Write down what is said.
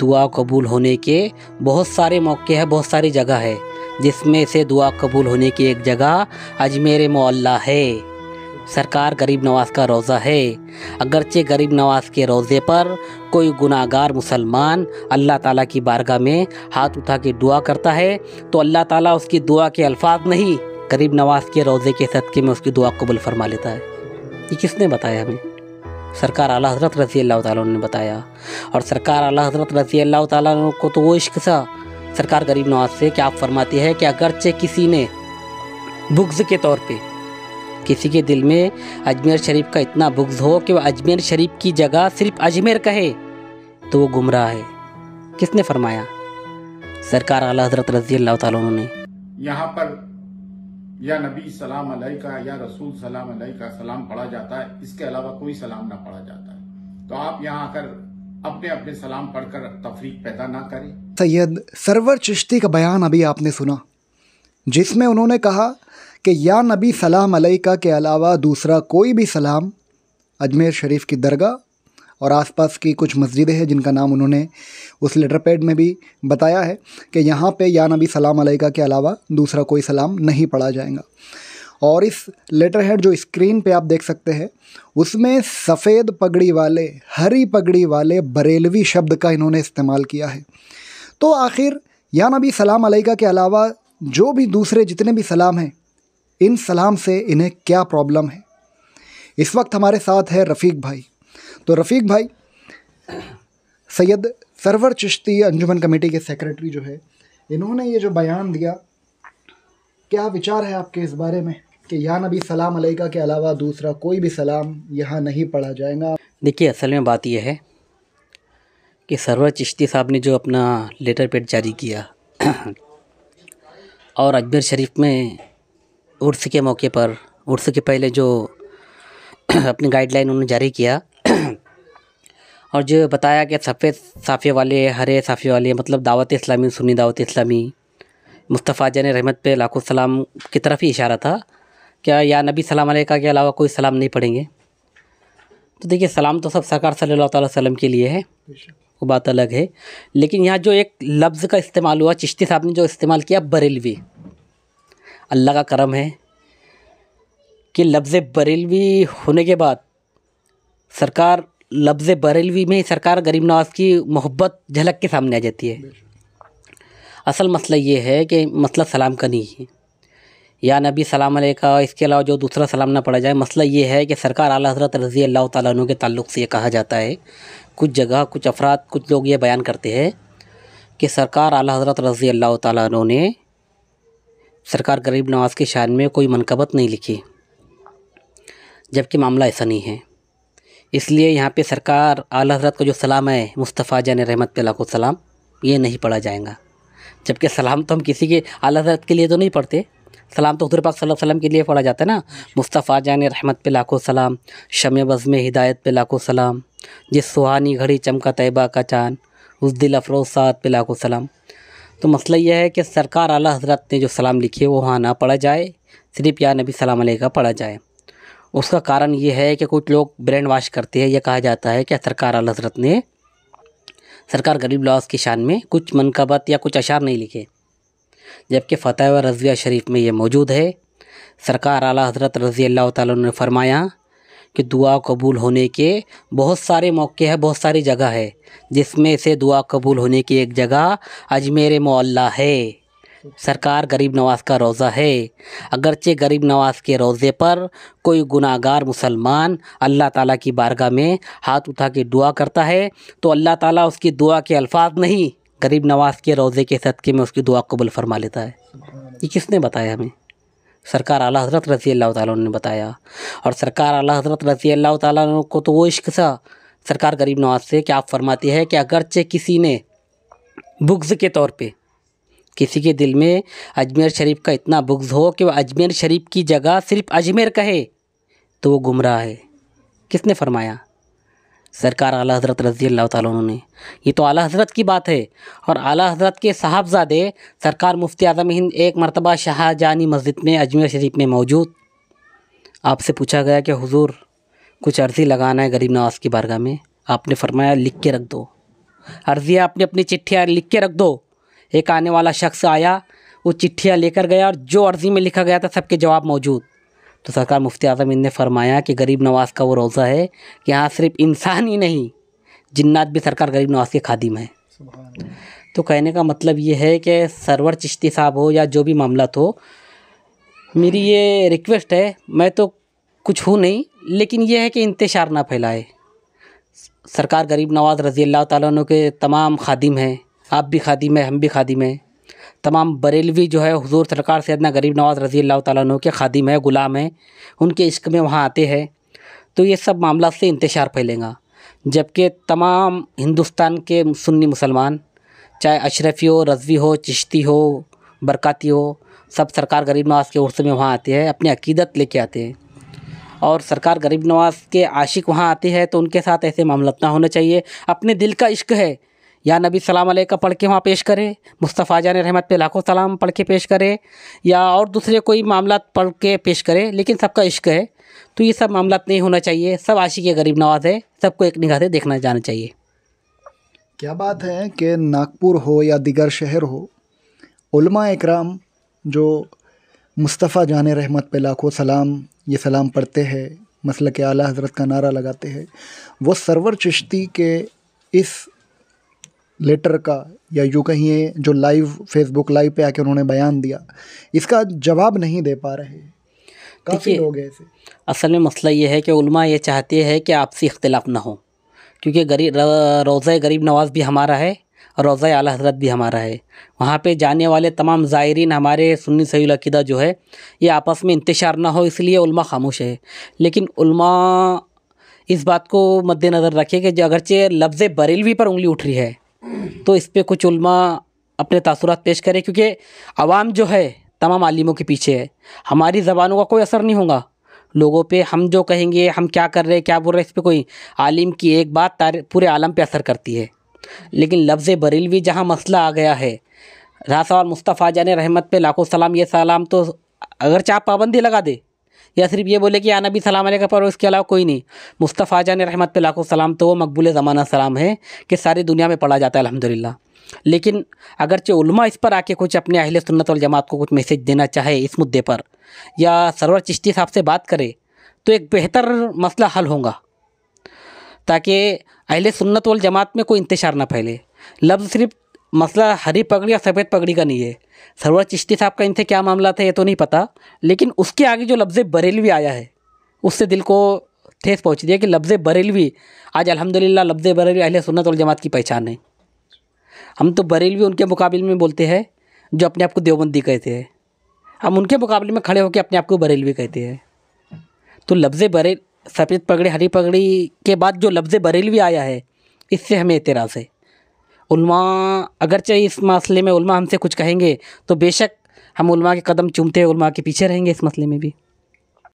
दुआ कबूल होने के बहुत सारे मौके हैं बहुत सारी जगह है जिसमें से दुआ कबूल होने की एक जगह अजमेर मोल्ला है सरकार गरीब नवाज का रोज़ा है अगरचे गरीब नवाज के रोज़े पर कोई गुनागार मुसलमान अल्लाह ताला की बारगाह में हाथ उठा के दुआ करता है तो अल्लाह ताला उसकी दुआ के अल्फाज नहीं गरीब नवाज के रोज़े के सदक़े में उसकी दुआ कबूल फरमा लेता है ये किसने बताया हमें सरकार आला हजरत रजी अल्लाह तुम ने बताया और सरकार आला हजरत रजी अल्लाह तुम को तो वो इश्क था सरकार गरीब नवाज से क्या आप फरमाती है कि अगरचे किसी ने बुग्ज के तौर पर किसी के दिल में अजमेर शरीफ का इतना बुग्ज हो कि वह अजमेर शरीफ की जगह सिर्फ अजमेर कहे तो वो गुमराह है किसने फरमाया सरकार आला हजरत रजी अल्लाह ने यहाँ पर या नबी सलाम अलैका या रसूल सलाम अलैका सलाम पढ़ा जाता है इसके अलावा कोई सलाम ना पढ़ा जाता है तो आप यहाँ आकर अपने अपने सलाम पढ़कर तफरीक पैदा ना करें सैयद सरवर चिश्ती का बयान अभी आपने सुना जिसमें उन्होंने कहा कि या नबी सलाम अलैका के अलावा दूसरा कोई भी सलाम अजमेर शरीफ की दरगाह और आसपास की कुछ मस्जिदें हैं जिनका नाम उन्होंने उस लेटर पैड में भी बताया है कि यहाँ पे या नबी सलाम अलैका के अलावा दूसरा कोई सलाम नहीं पढ़ा जाएगा और इस लेटर हेड जो स्क्रीन पे आप देख सकते हैं उसमें सफ़ेद पगड़ी वाले हरी पगड़ी वाले बरेलवी शब्द का इन्होंने इस्तेमाल किया है तो आखिर या नबी सलाम अलैका के अलावा जो भी दूसरे जितने भी सलाम हैं इन सलाम से इन्हें क्या प्रॉब्लम है इस वक्त हमारे साथ है रफ़ीक भाई तो रफ़ीक भाई सैयद सरवर चिश्ती अंजुमन कमेटी के सेक्रेटरी जो है इन्होंने ये जो बयान दिया क्या विचार है आपके इस बारे में कि या नबी सलाम अलैका के अलावा दूसरा कोई भी सलाम यहाँ नहीं पढ़ा जाएगा देखिए असल में बात यह है कि सरवर चिश्ती साहब ने जो अपना लेटर पेड जारी किया और अजमेर शरीफ में उर्स के मौके पर उर्स के पहले जो अपनी गाइडलाइन उन्होंने जारी किया और जो बताया कि सफ़ेद साफ़े वाले हरे साफ़े वाले मतलब दावत इस्लामी सुनी दावत इस्लामी मुस्तफ़ा जन रहमत पे लाखों सलाम की तरफ ही इशारा था क्या या नबी सलाम का के अलावा कोई सलाम नहीं पढ़ेंगे तो देखिए सलाम तो सब सरकार सल्लल्लाहु अलैहि वसल्लम के लिए है वो बात अलग है लेकिन यहाँ जो एक लफ्ज़ का इस्तेमाल हुआ चिश्ती साहब ने जो इस्तेमाल किया बरेलवी अल्लाह का करम है कि लफ्ज़ बरेलवी होने के बाद सरकार लफ्ज़ बरेलवी में सरकार गरीब नवाज की मोहब्बत झलक के सामने आ जाती है असल मसला ये है कि मसला सलाम का नहीं है या नबी सलाम का इसके अलावा जो दूसरा सलाम ना पड़ा जाए मसला ये है कि सरकार आला हजरत रज़ी अल्लाह तु के तल्लुक से ये कहा जाता है कुछ जगह कुछ अफराद कुछ लोग ये बयान करते हैं कि सरकार आला हजरत रज़ी अल्लाह तु ने सरकार गरीब नवाज की शान में कोई मनकबत नहीं लिखी जबकि मामला ऐसा नहीं है इसलिए यहाँ पे सरकार आल हजरत का जो सलाम है मुस्तफ़ा जान रहमत को सलाम ये नहीं पढ़ा जाएगा जबकि सलाम तो हम किसी के आल हजरत के लिए तो नहीं पढ़ते सलाम तो हजूर पाक सल्लल्लाहु अलैहि वसल्लम के लिए पढ़ा जाता है ना मुस्तफ़ा जान रहमत पे लाखों सलाम शम बज़म हिदायत पे लाखों सलाम जिस सुहानी घड़ी चमका तयबा का चाँद उस दिल अफरोज सात पे लाखों सलाम तो मसला यह है कि सरकार आला हजरत ने जो सलाम लिखी है वो वहाँ ना पढ़ा जाए सिर्फ या नबी सलाम का पढ़ा जाए उसका कारण ये है कि कुछ लोग ब्रेन वाश करते हैं यह कहा जाता है कि सरकार हजरत ने सरकार गरीब लॉस की शान में कुछ मनकबत या कुछ अशार नहीं लिखे जबकि फ़तेह व रजिया शरीफ में ये मौजूद है सरकार आला हजरत रजी अल्लाह ताला ने फरमाया कि दुआ कबूल होने के बहुत सारे मौके हैं बहुत सारी जगह है जिसमें से दुआ कबूल होने की एक जगह अजमेर मोल्ला है सरकार गरीब नवाज का रोज़ा है अगरचे गरीब नवाज के रोज़े पर कोई गुनागार मुसलमान अल्लाह ताला की बारगाह में हाथ उठा के दुआ करता है तो अल्लाह ताला उसकी दुआ के अल्फाज नहीं गरीब नवाज के रोज़े के सदक़े में उसकी दुआ कबुल फरमा लेता है ये किसने बताया हमें सरकार आला हजरत रजी अल्लाह ताला ने बताया और सरकार आला हजरत रजी अल्लाह तुम को तो वो इश्क सा सरकार गरीब नवाज से क्या आप फरमाती है कि अगरचे किसी ने बुग्ज़ के तौर पर किसी के दिल में अजमेर शरीफ का इतना बुग्ज हो कि वह अजमेर शरीफ की जगह सिर्फ अजमेर कहे तो वो गुमराह है किसने फरमाया सरकार आला हज़रत रज़ी अल्लाह तुन ने यह तो आला हज़रत की बात है और आला हज़रत के साहबजादे सरकार मुफ्ती आज़म हिंद एक मरतबा शाहजहानी मस्जिद में अजमेर शरीफ में मौजूद आपसे पूछा गया कि हुजूर कुछ अर्ज़ी लगाना है गरीब नवाज़ की बारगाह में आपने फरमाया लिख के रख दो अर्ज़ियाँ आपने अपनी चिट्ठियाँ लिख के रख दो एक आने वाला शख्स आया वो चिट्ठियाँ लेकर गया और जो अर्जी में लिखा गया था सबके जवाब मौजूद तो सरकार मुफ्ती आजम ने फरमाया कि गरीब नवाज का वो रोज़ा है कि यहाँ सिर्फ इंसान ही नहीं जिन्नात भी सरकार गरीब नवाज के खादिम है तो कहने का मतलब ये है कि सरवर चिश्ती साहब हो या जो भी मामला हो तो, मेरी ये रिक्वेस्ट है मैं तो कुछ हूँ नहीं लेकिन यह है कि इंतशार ना फैलाए सरकार गरीब नवाज रज़ी अल्लाह तु के तमाम खादिम हैं आप भी खादी में हम भी खादी में तमाम बरेलवी जो है हुजूर सरकार से अदना गरीब नवाज़ रजी अल्लाह तु के खादिम है ग़ुलाम हैं उनके इश्क में वहाँ आते हैं तो ये सब मामला से इंतशार फैलेगा जबकि तमाम हिंदुस्तान के सुन्नी मुसलमान चाहे अशरफी हो रजवी हो चिश्ती हो बरकती हो सब सरकार गरीब नवाज़ के उर्स में वहाँ आते हैं अपनी अकीदत लेके आते हैं और सरकार गरीब नवाज़ के आशिक वहाँ आते हैं तो उनके साथ ऐसे मामला ना होना चाहिए अपने दिल का इश्क है या नबी सलाम का पढ़ के वहाँ पेश करें मुस्तफ़ा जान रहमत पे लाखों सलाम पढ़ के पेश करें या और दूसरे कोई मामला पढ़ के पेश करें लेकिन सबका इश्क है तो ये सब मामला नहीं होना चाहिए सब आशी के गरीब नवाज है सबको एक निगाह से देखना जाना चाहिए क्या बात है कि नागपुर हो या दिगर शहर हो उलमा इकराम जो मुस्तफ़ा जान रहमत पे लाखों सलाम ये सलाम पढ़ते हैं मसल के आला हज़रत का नारा लगाते हैं वो सरवर चिश्ती के इस लेटर का या यूँ कहिए जो लाइव फेसबुक लाइव पे आके उन्होंने बयान दिया इसका जवाब नहीं दे पा रहे काफ़ी लोग ऐसे असल में मसला ये है कि उलमा ये चाहती है कि आपसी इख्तलाफ ना हो क्योंकि गरीब रोज़ा गरीब नवाज भी हमारा है और रोज़ा आला हजरत भी हमारा है वहाँ पे जाने वाले तमाम ज़ायरीन हमारे सुन्नी सही अकीदा जो है ये आपस में इंतशार ना हो इसलिए उल्मा खामोश है लेकिन उल्मा इस बात को मद्देनज़र रखे कि अगरचे लफ्ज़ बरेलवी पर उंगली उठ रही है तो इस पर कुछ उलमा अपने तसरत पेश करें क्योंकि आवाम जो है तमाम आलिमों के पीछे है हमारी ज़बानों का कोई असर नहीं होगा लोगों पे हम जो कहेंगे हम क्या कर रहे हैं क्या बोल रहे हैं इस पर कोई आलिम की एक बात पूरे आलम पे असर करती है लेकिन लफ्ज़ बरेलवी जहाँ मसला आ गया है रास और मुस्तफ़ा जान रहमत पे लाखों सलाम ये सलाम तो अगर चाह पाबंदी लगा दे या सिर्फ ये बोले कि आना भी सलाम का पर उसके अलावा कोई नहीं मुस्तफ़ा जान रहमत पे लाखों सलाम तो वो मकबूल ज़माना सलाम है कि सारी दुनिया में पढ़ा जाता है अलहमदिल्ला लेकिन अगरचे उलमा इस पर आके कुछ अपने अहिल सुन्नत और जमात को कुछ मैसेज देना चाहे इस मुद्दे पर या सरवर चिश्ती साहब से बात करे तो एक बेहतर मसला हल होगा ताकि अहिल सुन्नत वाल जमात में कोई इंतशार ना फैले लफ्ज़ सिर्फ मसला हरी पगड़ी और सफ़ेद पगड़ी का नहीं है सरवर चिश्ती साहब का इनसे क्या मामला था ये तो नहीं पता लेकिन उसके आगे जो लफ्ज़ बरेलवी आया है उससे दिल को ठेस पहुँच दिया कि लफ्ज़ बरेलवी आज अलहमदिल्ला लफ्ज़ बरेलवी अहल सुन्नत और जमात की पहचान है हम तो बरेलवी उनके मुकाबले में बोलते हैं जो अपने आप को देवबंदी कहते हैं हम उनके मुकाबले में खड़े होकर अपने आप को बरेलवी कहते हैं तो लफ्ज़ बरेल सफ़ेद पगड़ी हरी पगड़ी के बाद जो लफ्ज़ बरेलवी आया है इससे हमें एतराज़ है उल्मा अगरचे इस मसले में उल्मा हमसे कुछ कहेंगे तो बेशक हम उल्मा के कदम चूमते हुए उल्मा के पीछे रहेंगे इस मसले में भी